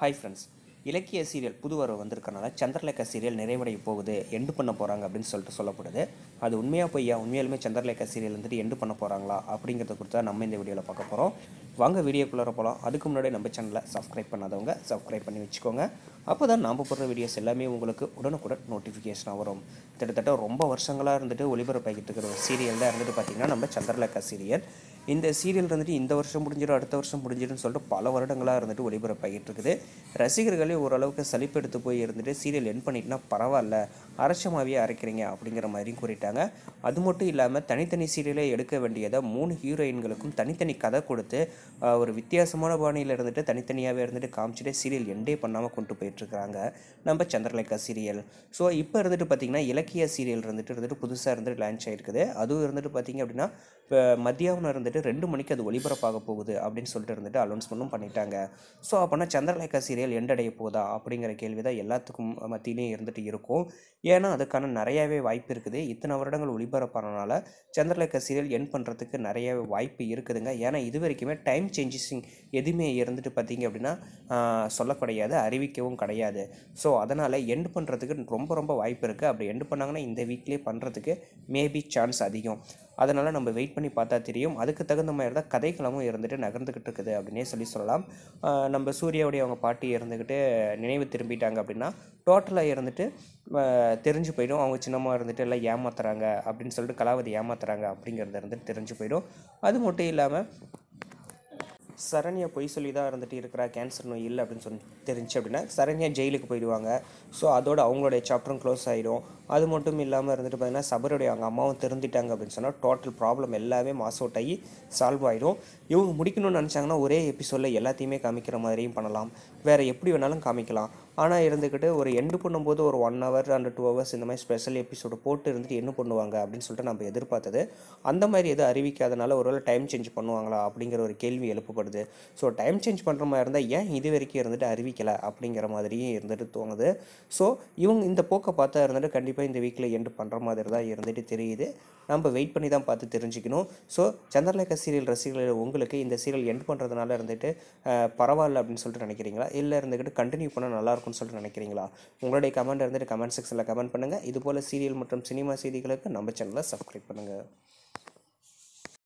hi friends Ilakkiya serial புதுவரவு வந்திருக்கனால Chandralekha serial நிறைவடைய போகுது எண்டு பண்ண போகிறாங்க அப்படின்னு சொல்லிட்டு சொல்லப்படுது அது உண்மையாக பொய்யா உண்மையாலுமே சந்திரலேக்க சீரியல் வந்துட்டு எண்டு பண்ண போகிறாங்களா அப்படிங்கிறத குறித்து நம்ம இந்த வீடியோவில் பார்க்க போகிறோம் வாங்க வீடியோக்குள்ளே போகலாம் அதுக்கு முன்னாடி நம்ம சேனலை சப்ஸ்கிரைப் பண்ணாதவங்க சப்ஸ்கிரைப் பண்ணி வச்சுக்கோங்க அப்போ தான் நாம் போடுற வீடியோஸ் எல்லாமே உங்களுக்கு உடனுக்குடன் நோட்டிஃபிகேஷனாக வரும் கிட்டத்தட்ட ரொம்ப வருஷங்களாக இருந்துட்டு ஒலிபரப்பாகிட்டு இருக்கிற ஒரு சீரியல் தான் இருந்துட்டு பார்த்திங்கன்னா நம்ம சந்திரலேக்கா சீரியல் இந்த சீரியல் இருந்துட்டு இந்த வருஷம் முடிஞ்சிடும் அடுத்த வருஷம் முடிஞ்சிடும் சொல்லிட்டு பல வருடங்களாக இருந்துட்டு ஒளிபரப்பாகிட்டு இருக்குது ரசிகர்களே ஓரளவுக்கு எடுத்து போய் இருந்துட்டு சீரியல் என் பண்ணிட்டுனா பரவாயில்ல அரசமாவே அரைக்கிறீங்க அப்படிங்கிற மாதிரியும் கூறிட்டாங்க அது மட்டும் இல்லாமல் தனித்தனி சீரியலே எடுக்க வேண்டியதை மூணு ஹீரோயின்களுக்கும் தனித்தனி கதை கொடுத்து ஒரு வித்தியாசமான பாணியில் இருந்துட்டு தனித்தனியாகவே இருந்துட்டு காமிச்சிட்டு சீரியல் எண்டே பண்ணாமல் கொண்டு போயிட்டுருக்காங்க நம்ம சந்திரலேகா சீரியல் ஸோ இப்போ இருந்துட்டு பார்த்திங்கன்னா இலக்கிய சீரியல் இருந்துட்டு இருந்துட்டு புதுசாக இருந்துட்டு லான்ச் ஆகிருக்குது அதுவும் இருந்துட்டு பார்த்திங்க அப்படின்னா இப்போ மத்தியானம் இருந்துட்டு வந்துட்டு ரெண்டு மணிக்கு அது ஒளிபரப்பாக போகுது அப்படின்னு சொல்லிட்டு இருந்துட்டு அனௌன்ஸ்மெண்ட்டும் பண்ணிட்டாங்க ஸோ அப்போனா சந்திரலேகா சீரியல் எண்டடைய போதா அப்படிங்கிற கேள்வி தான் எல்லாத்துக்கும் மத்தியிலையும் இருந்துட்டு இருக்கும் ஏன்னா அதுக்கான நிறையாவே வாய்ப்பு இருக்குது இத்தனை வருடங்கள் ஒளிபரப்பானனால சந்திரலேகா சீரியல் என் பண்ணுறதுக்கு நிறையாவே வாய்ப்பு இருக்குதுங்க ஏன்னா இது வரைக்குமே டைம் சேஞ்சஸிங் எதுவுமே இருந்துட்டு பார்த்தீங்க அப்படின்னா சொல்ல கிடையாது அறிவிக்கவும் கிடையாது ஸோ அதனால் எண்ட் பண்ணுறதுக்கு ரொம்ப ரொம்ப வாய்ப்பு இருக்குது அப்படி எண்ட் பண்ணாங்கன்னா இந்த வீக்லேயே பண்ணுறதுக்கு மேபி சான்ஸ் அதிகம் அதனால் நம்ம வெயிட் பண்ணி பார்த்தா தெரியும் அதுக்கு தகுந்த மாதிரி தான் கதைக்களமும் இருந்துட்டு நகர்ந்துக்கிட்டு இருக்குது அப்படின்னே சொல்லி சொல்லலாம் நம்ம சூர்யாவுடைய அவங்க பாட்டி இருந்துக்கிட்டு நினைவு திரும்பிட்டாங்க அப்படின்னா டோட்டலாக இருந்துட்டு தெரிஞ்சு போயிடும் அவங்க சின்னமாக இருந்துட்டு எல்லாம் ஏமாத்துறாங்க அப்படின்னு சொல்லிட்டு கலாவதி ஏமாத்துறாங்க அப்படிங்கிறது இருந்துட்டு தெரிஞ்சு போயிடும் அது மட்டும் இல்லாமல் சரண்யா பொய் சொல்லி தான் இருந்துட்டு இருக்கிறா கேன்சர் நோய் இல்லை அப்படின்னு சொல்லி தெரிஞ்சு அப்படின்னா சரண்யா ஜெயிலுக்கு போயிடுவாங்க ஸோ அதோட அவங்களுடைய சாப்டரும் க்ளோஸ் ஆகிடும் அது மட்டும் இல்லாமல் இருந்துட்டு பார்த்தீங்கன்னா சபருடைய அவங்க அம்மாவும் திருந்திட்டாங்க அப்படின்னு சொன்னால் டோட்டல் ப்ராப்ளம் எல்லாமே மாஸ் அவுட் ஆகி சால்வ் ஆகிடும் இவங்க முடிக்கணும்னு நினச்சாங்கன்னா ஒரே எபிசோடில் எல்லாத்தையுமே காமிக்கிற மாதிரியும் பண்ணலாம் வேறு எப்படி வேணாலும் காமிக்கலாம் ஆனால் இருந்துக்கிட்டு ஒரு எண்டு பண்ணும்போது ஒரு one hour and two hours இந்த மாதிரி ஸ்பெஷல் எபிசோடு போட்டு இருந்துட்டு என்ன பண்ணுவாங்க அப்படின்னு சொல்லிட்டு நம்ம எதிர்பார்த்தது அந்த மாதிரி எதுவும் அறிவிக்காதனால ஒருவேளை டைம் சேஞ்ச் பண்ணுவாங்களா அப்படிங்கிற ஒரு கேள்வி எழுப்பப்படுது ஸோ டைம் சேஞ்ச் பண்ணுற மாதிரி இருந்தால் ஏன் இது வரைக்கும் இருந்துட்டு அறிவிக்கலை அப்படிங்கிற மாதிரியும் இருந்துட்டு தோணுது ஸோ இவங்க இந்த போக்கை பார்த்தா இருந்துட்டு கண்டிப்பாக கண்டிப்பாக இந்த வீக்கில் எண்டு பண்ணுற மாதிரி தான் இருந்துட்டு தெரியுது நம்ம வெயிட் பண்ணி தான் பார்த்து தெரிஞ்சுக்கணும் ஸோ சந்திரலேகா சீரியல் ரசிகர்கள் உங்களுக்கு இந்த சீரியல் எண்ட் பண்ணுறதுனால இருந்துட்டு பரவாயில்ல அப்படின்னு சொல்லிட்டு நினைக்கிறீங்களா இல்லை இருந்துக்கிட்டு கண்டினியூ பண்ணால் நல்லாயிருக்கும்னு சொல்லிட்டு நினைக்கிறீங்களா உங்களுடைய கமெண்ட் இருந்துட்டு கமெண்ட் செக்ஷனில் கமெண்ட் பண்ணுங்கள் இதுபோல் சீரியல் மற்றும் சினிமா செய்திகளுக்கு நம்ம சேனலை சப்ஸ்கிரைப் பண்ணுங்கள்